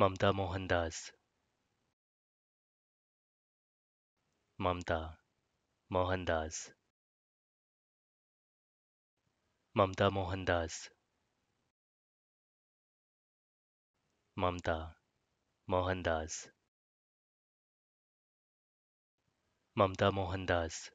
Mamta Mohandas. Mamta Mohandas. Mamta Mohandas. Mamta Mohandas. Mamta Mohandas.